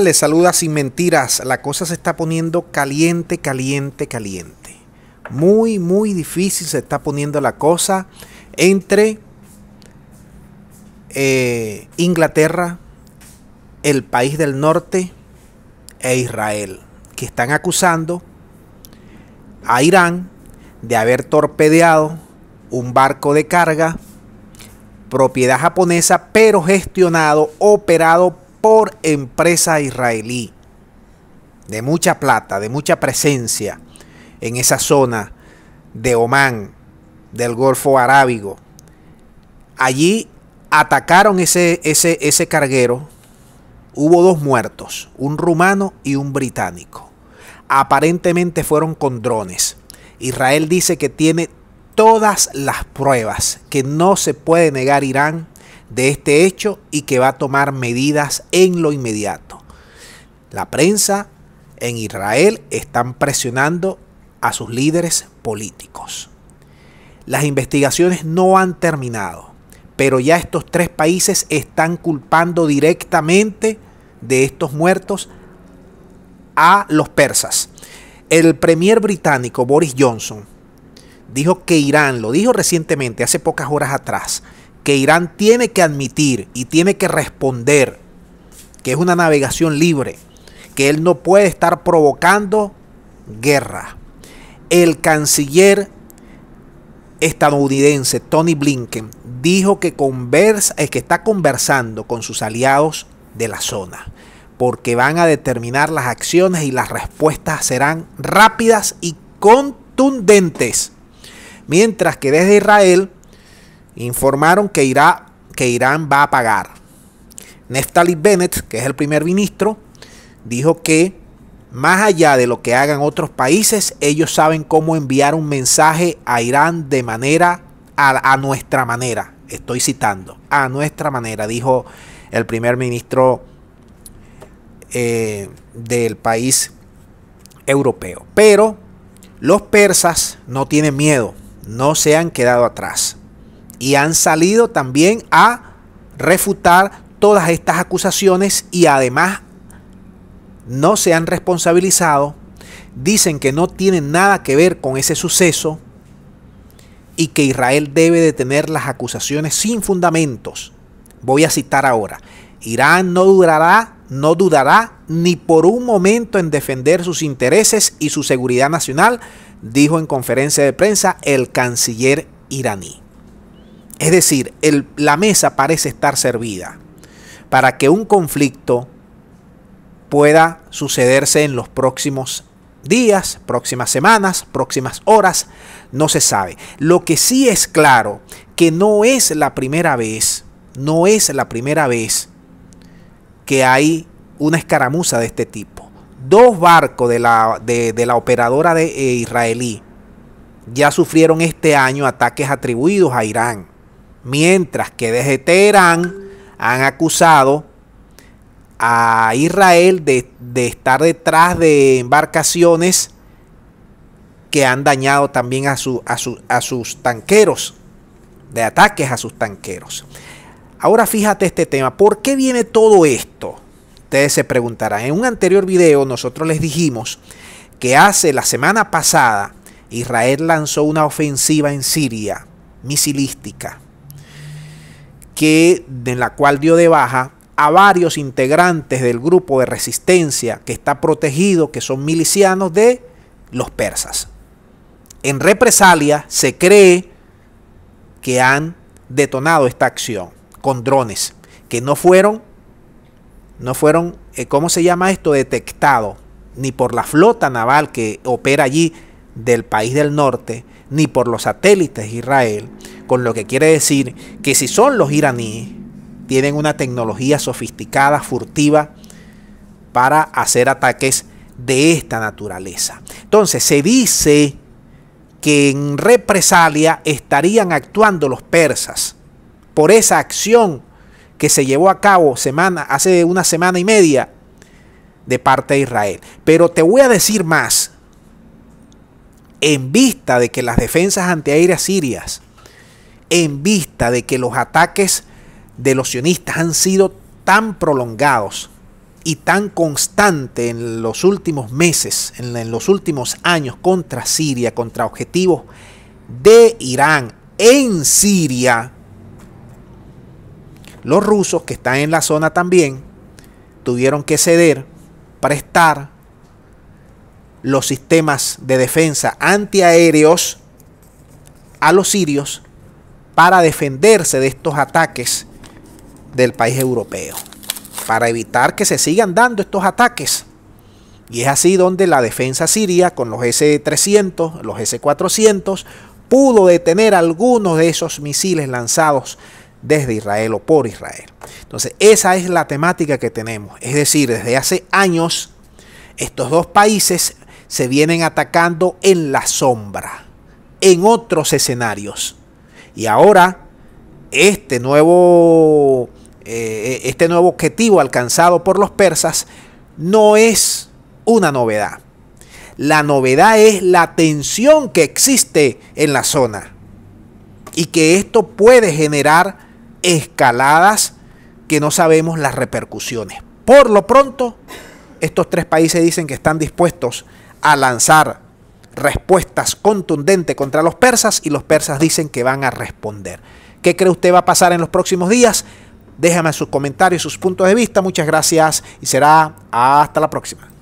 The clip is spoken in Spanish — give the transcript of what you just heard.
Les saluda sin mentiras. La cosa se está poniendo caliente, caliente, caliente. Muy, muy difícil se está poniendo la cosa entre eh, Inglaterra, el país del norte e Israel, que están acusando a Irán de haber torpedeado un barco de carga propiedad japonesa, pero gestionado, operado por empresa israelí de mucha plata, de mucha presencia en esa zona de Omán, del Golfo Arábigo. Allí atacaron ese, ese, ese carguero. Hubo dos muertos, un rumano y un británico. Aparentemente fueron con drones. Israel dice que tiene todas las pruebas que no se puede negar Irán de este hecho y que va a tomar medidas en lo inmediato. La prensa en Israel están presionando a sus líderes políticos. Las investigaciones no han terminado, pero ya estos tres países están culpando directamente de estos muertos a los persas. El premier británico Boris Johnson dijo que Irán, lo dijo recientemente, hace pocas horas atrás, que Irán tiene que admitir y tiene que responder que es una navegación libre, que él no puede estar provocando guerra. El canciller estadounidense Tony Blinken dijo que conversa, es eh, que está conversando con sus aliados de la zona, porque van a determinar las acciones y las respuestas serán rápidas y contundentes. Mientras que desde Israel informaron que, que Irán va a pagar. Neftali Bennett, que es el primer ministro, dijo que más allá de lo que hagan otros países, ellos saben cómo enviar un mensaje a Irán de manera a, nuestra manera. Estoy citando, a nuestra manera, dijo el primer ministro eh, del país europeo. Pero los persas no tienen miedo, no se han quedado atrás y han salido también a refutar todas estas acusaciones y además no se han responsabilizado, dicen que no tienen nada que ver con ese suceso y que Israel debe detener las acusaciones sin fundamentos. Voy a citar ahora. Irán no durará, no dudará ni por un momento en defender sus intereses y su seguridad nacional, dijo en conferencia de prensa el canciller iraní. Es decir, la mesa parece estar servida para que un conflicto pueda sucederse en los próximos días, próximas semanas, próximas horas, no se sabe. Lo que sí es claro, que no es la primera vez, no es la primera vez que hay una escaramuza de este tipo. Dos barcos de la, operadora de, eh, israelí ya sufrieron este año ataques atribuidos a Irán. Mientras que desde Teherán han acusado a Israel de, estar detrás de embarcaciones que han dañado también a, a sus tanqueros, de ataques a sus tanqueros. Ahora fíjate este tema, ¿por qué viene todo esto? Ustedes se preguntarán, en un anterior video nosotros les dijimos que hace la semana pasada Israel lanzó una ofensiva en Siria misilística que, en la cual dio de baja a varios integrantes del grupo de resistencia que está protegido, que son milicianos de los persas. En represalia se cree que han detonado esta acción con drones que no fueron no fueron eh, ¿cómo se llama esto? detectado ni por la flota naval que opera allí del país del norte ni por los satélites de Israel, con lo que quiere decir que si son los iraníes, tienen una tecnología sofisticada, furtiva, para hacer ataques de esta naturaleza. Entonces se dice que en represalia estarían actuando los persas por esa acción que se llevó a cabo semana, hace una semana y media de parte de Israel. Pero te voy a decir más en vista de que las defensas antiaéreas sirias, en vista de que los ataques de los sionistas han sido tan prolongados y tan constantes en los últimos meses, en, los últimos años contra Siria, contra objetivos de Irán en Siria, los rusos que están en la zona también tuvieron que ceder, prestar los sistemas de defensa antiaéreos a los sirios para defenderse de estos ataques del país europeo, para evitar que se sigan dando estos ataques. Y es así donde la defensa siria con los S-300, los S-400, pudo detener algunos de esos misiles lanzados desde Israel o por Israel. Entonces, esa es la temática que tenemos. Es decir, desde hace años, estos dos países se vienen atacando en la sombra, en otros escenarios. Y ahora, este nuevo, eh, este nuevo objetivo alcanzado por los persas no es una novedad. La novedad es la tensión que existe en la zona y que esto puede generar escaladas que no sabemos las repercusiones. Por lo pronto, estos tres países dicen que están dispuestos a lanzar respuestas contundentes contra los persas y los persas dicen que van a responder. ¿Qué cree usted va a pasar en los próximos días? Déjame sus comentarios, sus puntos de vista. Muchas gracias y será hasta la próxima.